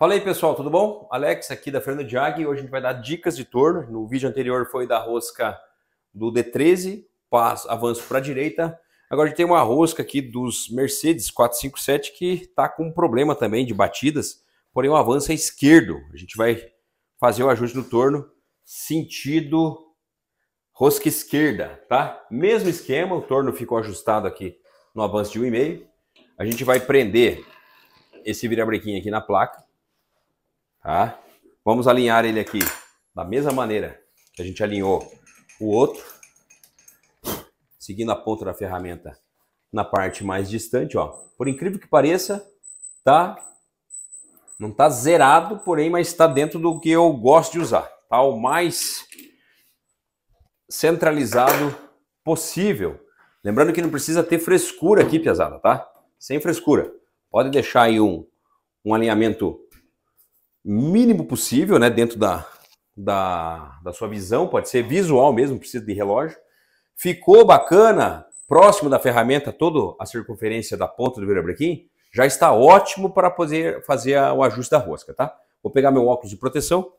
Fala aí pessoal, tudo bom? Alex aqui da Fernando Diag e hoje a gente vai dar dicas de torno. No vídeo anterior foi da rosca do D13, passo, avanço para a direita. Agora a gente tem uma rosca aqui dos Mercedes 457 que está com um problema também de batidas, porém o avanço é esquerdo. A gente vai fazer o ajuste do torno sentido rosca esquerda, tá? Mesmo esquema, o torno ficou ajustado aqui no avanço de 1,5. A gente vai prender esse virabrequim aqui na placa. Tá? Vamos alinhar ele aqui da mesma maneira que a gente alinhou o outro, seguindo a ponta da ferramenta na parte mais distante, ó. Por incrível que pareça, tá não tá zerado, porém, mas está dentro do que eu gosto de usar, tá o mais centralizado possível. Lembrando que não precisa ter frescura aqui, pesada, tá? Sem frescura. Pode deixar aí um, um alinhamento mínimo possível, né, dentro da, da, da sua visão, pode ser visual mesmo, precisa de relógio. Ficou bacana, próximo da ferramenta, toda a circunferência da ponta do virabrequim, já está ótimo para poder fazer o ajuste da rosca, tá? Vou pegar meu óculos de proteção.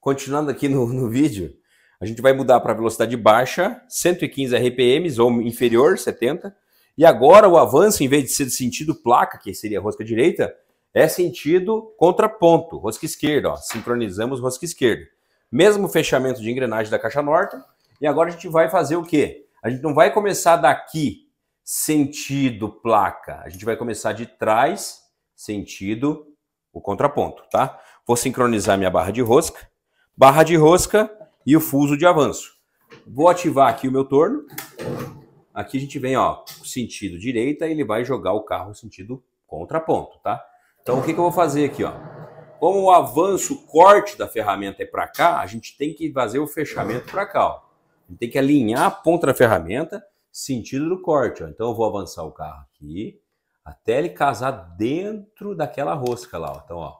Continuando aqui no, no vídeo, a gente vai mudar para velocidade baixa, 115 RPMs ou inferior, 70. E agora o avanço, em vez de ser de sentido placa, que seria a rosca direita, é sentido contraponto, rosca esquerda, ó, sincronizamos rosca esquerda. Mesmo fechamento de engrenagem da caixa norte. E agora a gente vai fazer o quê? A gente não vai começar daqui, sentido placa. A gente vai começar de trás, sentido o contraponto, tá? Vou sincronizar minha barra de rosca, barra de rosca e o fuso de avanço. Vou ativar aqui o meu torno. Aqui a gente vem, ó, sentido direita, e ele vai jogar o carro sentido contraponto, tá? Então, o que, que eu vou fazer aqui? Ó? Como o avanço, o corte da ferramenta é para cá, a gente tem que fazer o fechamento para cá. Ó. A gente tem que alinhar a ponta da ferramenta sentido do corte. Ó. Então, eu vou avançar o carro aqui até ele casar dentro daquela rosca lá. Ó. Então, ó,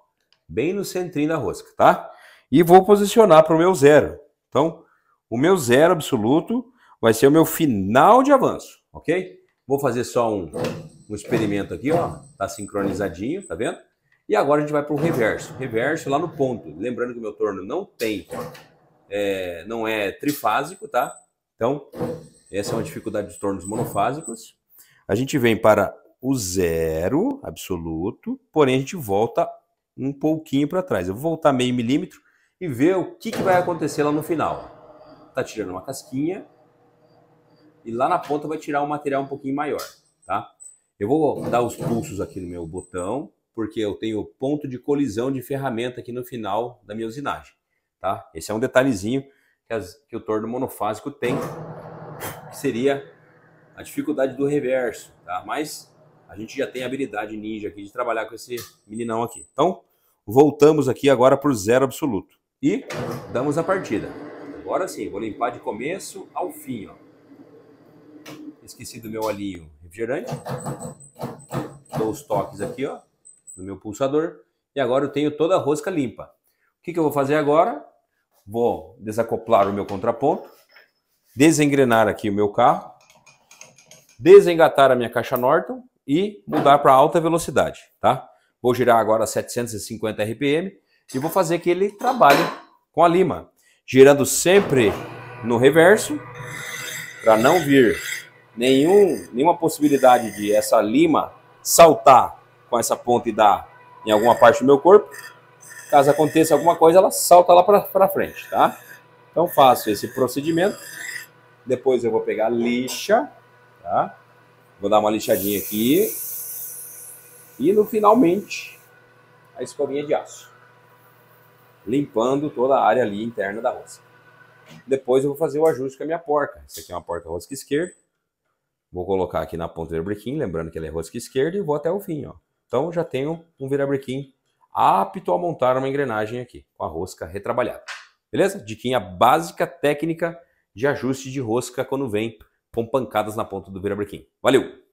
bem no centrinho da rosca, tá? E vou posicionar para o meu zero. Então, o meu zero absoluto vai ser o meu final de avanço, ok? Vou fazer só um um experimento aqui, ó, tá sincronizadinho, tá vendo? E agora a gente vai para o reverso, reverso lá no ponto. Lembrando que o meu torno não tem, é, não é trifásico, tá? Então, essa é uma dificuldade dos tornos monofásicos. A gente vem para o zero absoluto, porém a gente volta um pouquinho para trás. Eu vou voltar meio milímetro e ver o que, que vai acontecer lá no final. Tá tirando uma casquinha e lá na ponta vai tirar um material um pouquinho maior, tá? Eu vou dar os pulsos aqui no meu botão, porque eu tenho ponto de colisão de ferramenta aqui no final da minha usinagem. Tá? Esse é um detalhezinho que, as, que o torno monofásico tem, que seria a dificuldade do reverso. Tá? Mas a gente já tem a habilidade ninja aqui de trabalhar com esse meninão aqui. Então, voltamos aqui agora para o zero absoluto. E damos a partida. Agora sim, vou limpar de começo ao fim. Ó esqueci do meu olhinho refrigerante. Dou os toques aqui, ó, no meu pulsador. E agora eu tenho toda a rosca limpa. O que, que eu vou fazer agora? Vou desacoplar o meu contraponto, desengrenar aqui o meu carro, desengatar a minha caixa Norton e mudar para alta velocidade, tá? Vou girar agora a 750 RPM e vou fazer que ele trabalhe com a lima, girando sempre no reverso para não vir nenhum, nenhuma possibilidade de essa lima saltar com essa ponta e dar em alguma parte do meu corpo. Caso aconteça alguma coisa, ela salta lá para frente, tá? Então faço esse procedimento. Depois eu vou pegar a lixa, tá? Vou dar uma lixadinha aqui. E no finalmente, a escovinha de aço. Limpando toda a área ali interna da roça. Depois eu vou fazer o ajuste com a minha porca. Essa aqui é uma porca rosca esquerda. Vou colocar aqui na ponta do virabrequim, lembrando que ele é rosca esquerda, e vou até o fim. Ó. Então já tenho um virabrequim apto a montar uma engrenagem aqui, com a rosca retrabalhada. Beleza? Diquinha básica, técnica de ajuste de rosca quando vem com pancadas na ponta do virabrequim. Valeu!